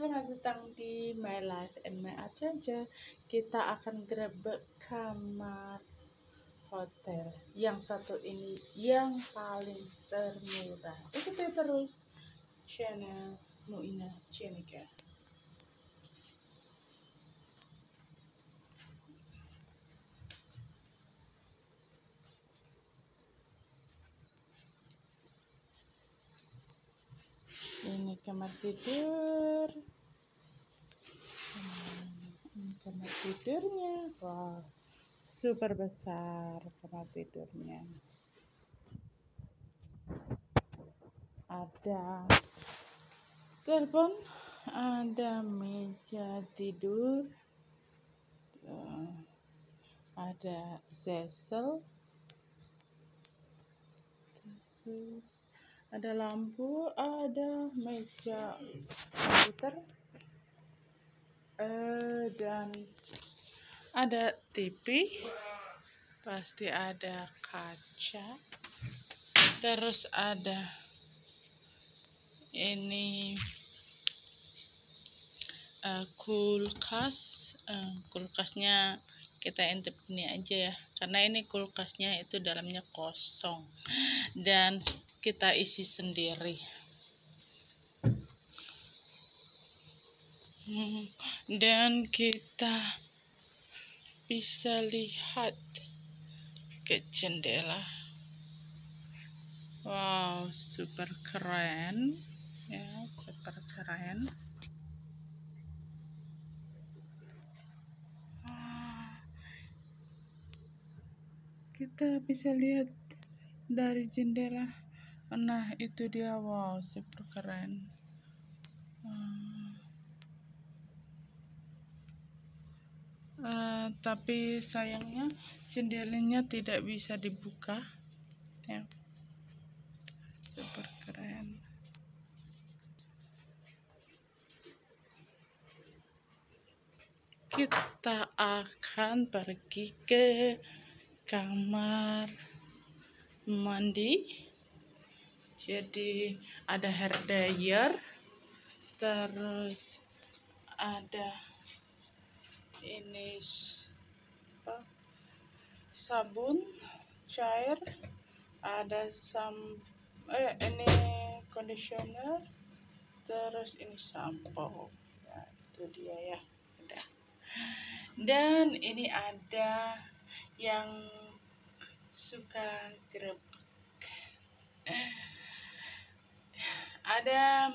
Selamat datang di My Life and My Adventure. Kita akan grebek kamar hotel yang satu ini yang paling termurah. Ikuti terus channel Muina Cinika. Ini kamar tidur. kamar tidurnya wow super besar tempat tidurnya ada telepon ada meja tidur eh, ada sesel terus ada lampu ada meja komputer uh, dan ada TV pasti ada kaca terus ada ini uh, kulkas uh, kulkasnya kita intip ini aja ya karena ini kulkasnya itu dalamnya kosong dan kita isi sendiri dan kita bisa lihat ke jendela wow super keren ya super keren kita bisa lihat dari jendela nah itu dia wow super keren Eh, tapi sayangnya jendelanya tidak bisa dibuka ya super keren kita akan pergi ke kamar mandi jadi ada hair dryer terus ada ini apa, sabun cair ada sam eh ini conditioner terus ini sampo ya, itu dia ya udah dan ini ada yang suka grebek ada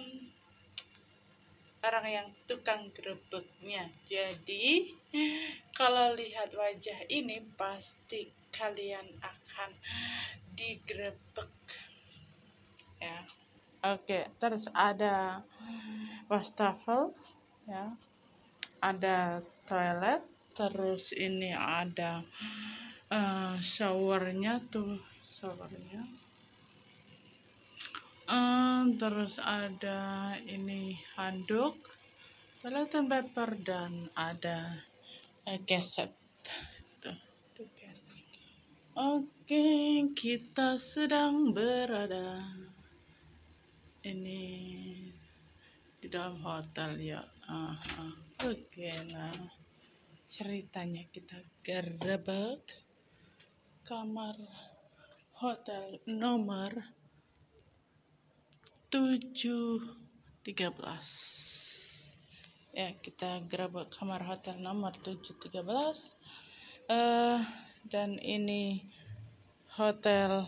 orang yang tukang grebeknya. Jadi, kalau lihat wajah ini pasti kalian akan digrebek. Ya. Oke, terus ada wastafel ya. Ada toilet, terus ini ada uh, showernya tuh showernya um, terus ada ini handuk toilet paper dan ada uh, keset gitu. oke okay, kita sedang berada ini di dalam hotel ya uh, uh. oke okay, lah ceritanya kita gerebek kamar hotel nomor tujuh tiga belas ya kita gerabak kamar hotel nomor 713 uh, eh, dan ini hotel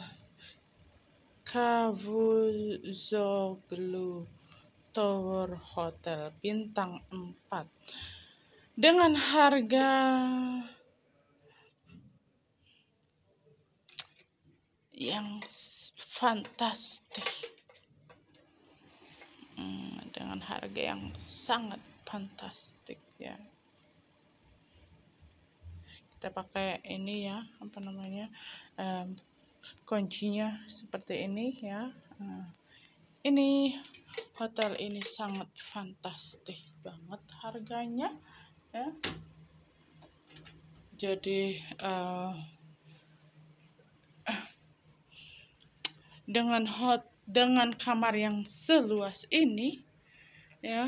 Kavuzoglu Tower Hotel bintang 4 dengan harga yang fantastis Mm, dengan harga yang sangat fantastik ya kita pakai ini ya apa namanya um, kuncinya seperti ini ya uh, ini hotel ini sangat fantastik banget harganya ya jadi uh, dengan hot dengan kamar yang seluas ini ya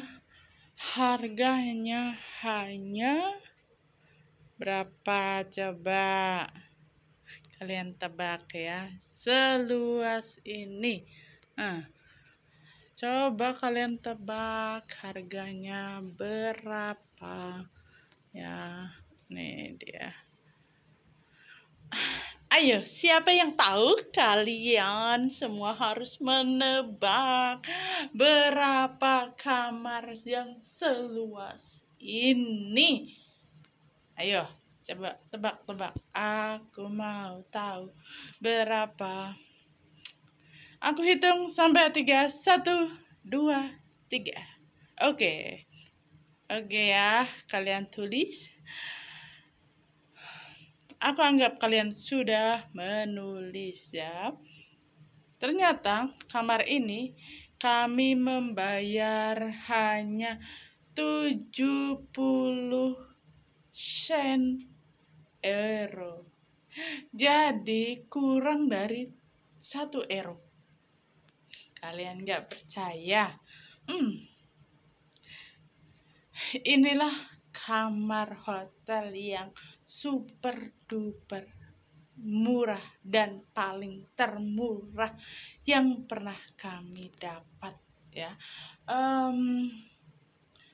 harganya hanya berapa coba kalian tebak ya seluas ini nah, coba kalian tebak harganya berapa ya nih dia Ayo, siapa yang tahu kalian semua harus menebak berapa kamar yang seluas ini? Ayo, coba tebak, tebak. Aku mau tahu berapa. Aku hitung sampai tiga. Satu, dua, tiga. Oke. Oke ya, kalian tulis. Aku anggap kalian sudah menulis ya. Ternyata kamar ini kami membayar hanya 70 sen euro. Jadi kurang dari 1 euro. Kalian nggak percaya? Hmm. Inilah kamar hotel yang super duper murah dan paling termurah yang pernah kami dapat ya um,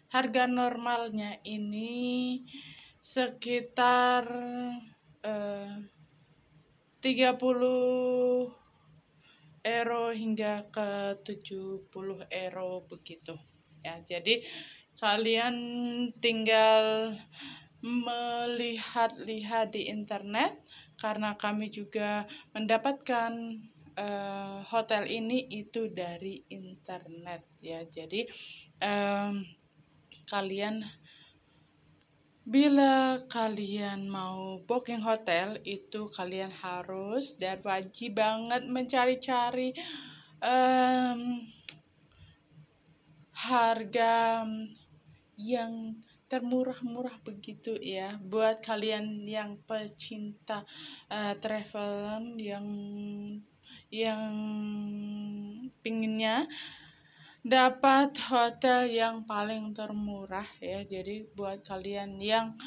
harga normalnya ini sekitar eh, tiga 30 euro hingga ke 70 euro begitu ya jadi kalian tinggal melihat-lihat di internet karena kami juga mendapatkan uh, hotel ini itu dari internet ya jadi um, kalian bila kalian mau booking hotel itu kalian harus dan wajib banget mencari-cari um, harga yang termurah-murah begitu ya buat kalian yang pecinta uh, eh, travel yang yang pinginnya dapat hotel yang paling termurah ya jadi buat kalian yang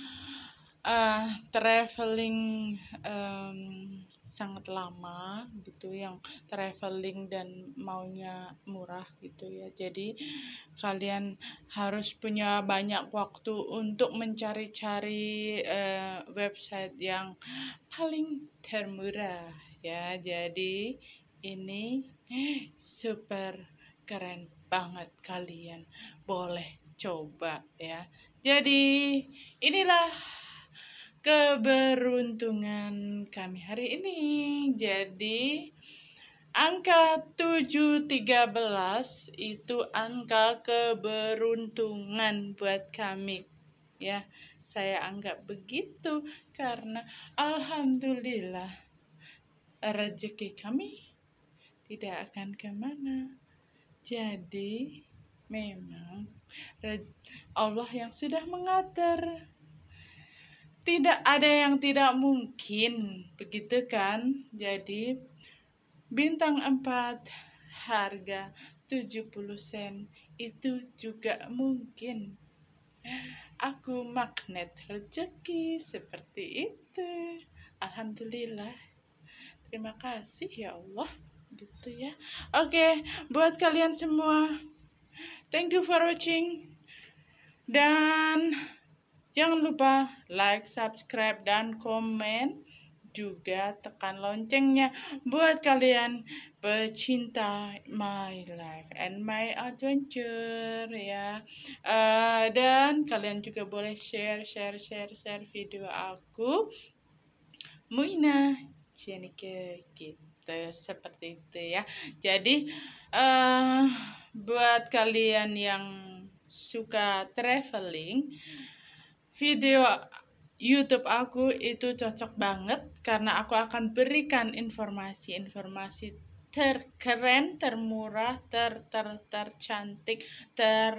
uh, traveling um, sangat lama gitu yang traveling dan maunya murah gitu ya jadi kalian harus punya banyak waktu untuk mencari-cari uh, website yang paling termurah ya jadi ini super keren banget kalian boleh coba ya jadi inilah keberuntungan kami hari ini. Jadi angka 713 itu angka keberuntungan buat kami. Ya, saya anggap begitu karena alhamdulillah rezeki kami tidak akan kemana. Jadi memang Allah yang sudah mengatur tidak ada yang tidak mungkin, begitu kan? Jadi, bintang 4 harga 70 sen itu juga mungkin. Aku magnet rezeki seperti itu. Alhamdulillah. Terima kasih ya Allah. Gitu ya. Oke, buat kalian semua. Thank you for watching. Dan Jangan lupa like, subscribe, dan komen. Juga tekan loncengnya buat kalian pecinta my life and my adventure ya. Uh, dan kalian juga boleh share, share, share, share video aku. Muina Jenike, gitu seperti itu ya. Jadi uh, buat kalian yang suka traveling video YouTube aku itu cocok banget karena aku akan berikan informasi-informasi terkeren, termurah, ter ter tercantik, ter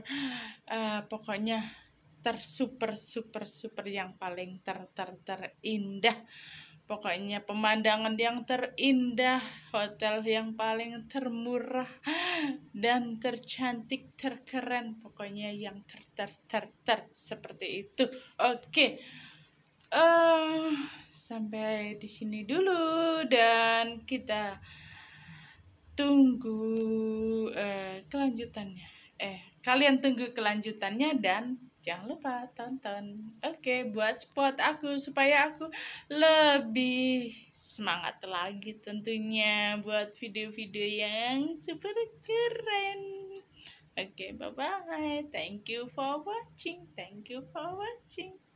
uh, pokoknya ter super super super yang paling ter ter terindah. Pokoknya pemandangan yang terindah, hotel yang paling termurah dan tercantik, terkeren, pokoknya yang ter ter ter ter seperti itu. Oke. Okay. Uh, eh, sampai di sini dulu dan kita tunggu uh, kelanjutannya. Eh, kalian tunggu kelanjutannya dan Jangan lupa tonton. Oke, buat spot aku supaya aku lebih semangat lagi tentunya buat video-video yang super keren. Oke, bye-bye. Thank you for watching. Thank you for watching.